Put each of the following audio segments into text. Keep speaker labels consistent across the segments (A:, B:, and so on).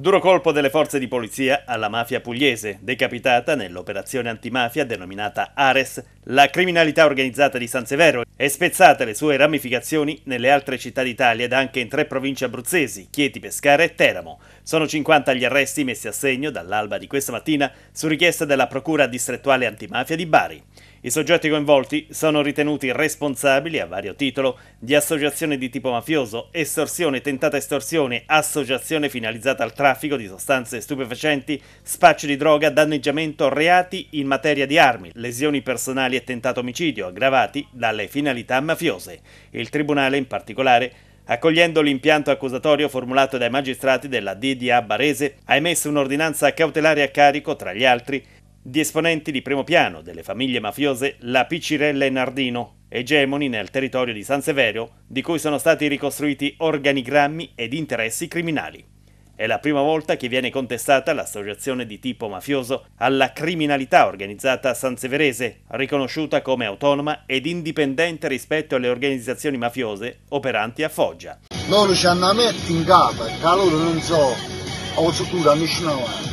A: Duro colpo delle forze di polizia alla mafia pugliese, decapitata nell'operazione antimafia denominata Ares, la criminalità organizzata di San Severo e spezzate le sue ramificazioni nelle altre città d'Italia ed anche in tre province abruzzesi, Chieti, Pescara e Teramo. Sono 50 gli arresti messi a segno dall'alba di questa mattina su richiesta della Procura distrettuale antimafia di Bari. I soggetti coinvolti sono ritenuti responsabili, a vario titolo, di associazione di tipo mafioso, estorsione, tentata estorsione, associazione finalizzata al traffico di sostanze stupefacenti, spaccio di droga, danneggiamento, reati in materia di armi, lesioni personali e tentato omicidio, aggravati dalle finalità mafiose. Il Tribunale, in particolare, accogliendo l'impianto accusatorio formulato dai magistrati della DDA Barese, ha emesso un'ordinanza cautelare a carico, tra gli altri, di esponenti di primo piano delle famiglie mafiose La Piccirella e Nardino, egemoni nel territorio di San Severo, di cui sono stati ricostruiti organigrammi ed interessi criminali. È la prima volta che viene contestata l'associazione di tipo mafioso alla criminalità organizzata sanseverese, riconosciuta come autonoma ed indipendente rispetto alle organizzazioni mafiose operanti a Foggia.
B: Loro ci hanno messo in capo che loro non so, ho sottura vicino avanti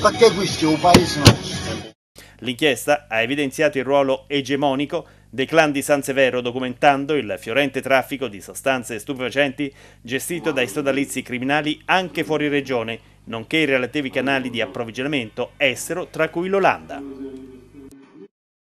B: perché questo è un paese nostro.
A: L'inchiesta ha evidenziato il ruolo egemonico dei clan di San Severo documentando il fiorente traffico di sostanze stupefacenti gestito dai sodalizi criminali anche fuori regione, nonché i relativi canali di approvvigionamento estero, tra cui l'Olanda.